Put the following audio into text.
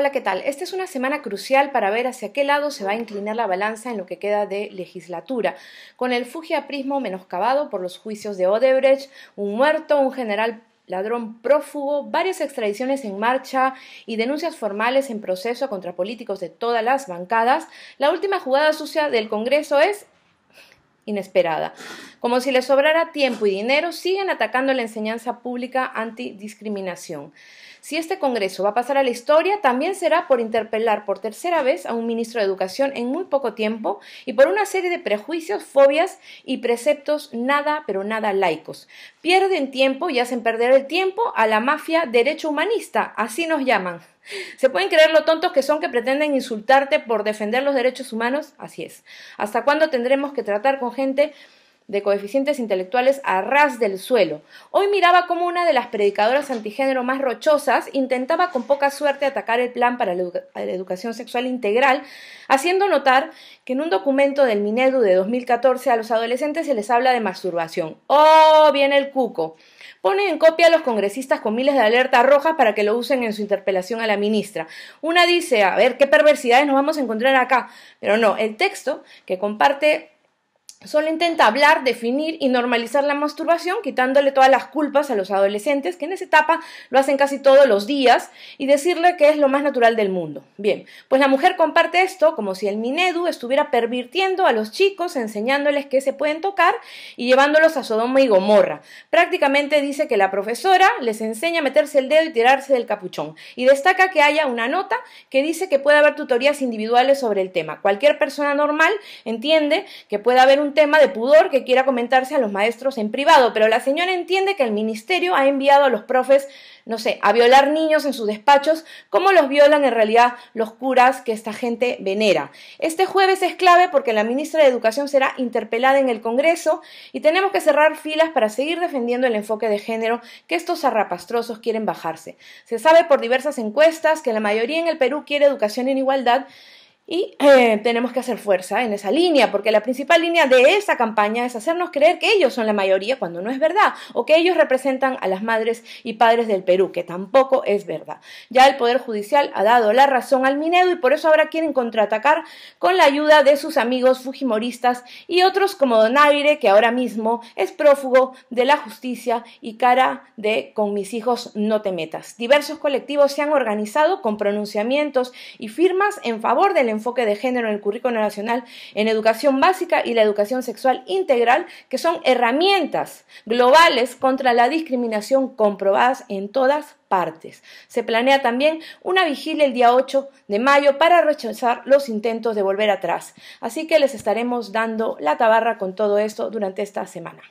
Hola, ¿qué tal? Esta es una semana crucial para ver hacia qué lado se va a inclinar la balanza en lo que queda de legislatura, con el fugiaprismo menoscabado por los juicios de Odebrecht, un muerto, un general ladrón prófugo, varias extradiciones en marcha y denuncias formales en proceso contra políticos de todas las bancadas, la última jugada sucia del Congreso es inesperada. Como si le sobrara tiempo y dinero, siguen atacando la enseñanza pública antidiscriminación. Si este Congreso va a pasar a la historia, también será por interpelar por tercera vez a un ministro de Educación en muy poco tiempo y por una serie de prejuicios, fobias y preceptos nada, pero nada laicos. Pierden tiempo y hacen perder el tiempo a la mafia derecho humanista, así nos llaman. ¿Se pueden creer lo tontos que son que pretenden insultarte por defender los derechos humanos? Así es. ¿Hasta cuándo tendremos que tratar con gente de coeficientes intelectuales a ras del suelo. Hoy miraba cómo una de las predicadoras antigénero más rochosas intentaba con poca suerte atacar el plan para la, educación sexual integral, haciendo notar que en un documento del Minedu de 2014 a los adolescentes se les habla de masturbación. ¡Oh, viene el cuco! Pone en copia a los congresistas con miles de alertas rojas para que lo usen en su interpelación a la ministra. Una dice, a ver, qué perversidades nos vamos a encontrar acá. Pero no, el texto que comparte Solo intenta hablar, definir y normalizar la masturbación, quitándole todas las culpas a los adolescentes, que en esa etapa lo hacen casi todos los días, y decirle que es lo más natural del mundo. Bien, pues la mujer comparte esto como si el Minedu estuviera pervirtiendo a los chicos, enseñándoles que se pueden tocar y llevándolos a Sodoma y Gomorra. Prácticamente dice que la profesora les enseña a meterse el dedo y tirarse del capuchón, y destaca que haya una nota que dice que puede haber tutorías individuales sobre el tema. Cualquier persona normal entiende que puede haber un tema de pudor que quiera comentarse a los maestros en privado, pero la señora entiende que el ministerio ha enviado a los profes, no sé, a violar niños en sus despachos, como los violan en realidad los curas que esta gente venera. Este jueves es clave porque la ministra de Educación será interpelada en el Congreso y tenemos que cerrar filas para seguir defendiendo el enfoque de género que estos arrapastrosos quieren bajarse. Se sabe por diversas encuestas que la mayoría en el Perú quiere educación en igualdad y eh, tenemos que hacer fuerza en esa línea, porque la principal línea de esa campaña es hacernos creer que ellos son la mayoría cuando no es verdad, o que ellos representan a las madres y padres del Perú, que tampoco es verdad. Ya el Poder Judicial ha dado la razón al Minedo y por eso ahora quieren contraatacar con la ayuda de sus amigos fujimoristas y otros como Don Donaire, que ahora mismo es prófugo de la justicia y cara de con mis hijos no te metas. Diversos colectivos se han organizado con pronunciamientos y firmas en favor del enfoque de género en el currículo nacional, en educación básica y la educación sexual integral, que son herramientas globales contra la discriminación comprobadas en todas partes. Se planea también una vigilia el día 8 de mayo para rechazar los intentos de volver atrás. Así que les estaremos dando la tabarra con todo esto durante esta semana.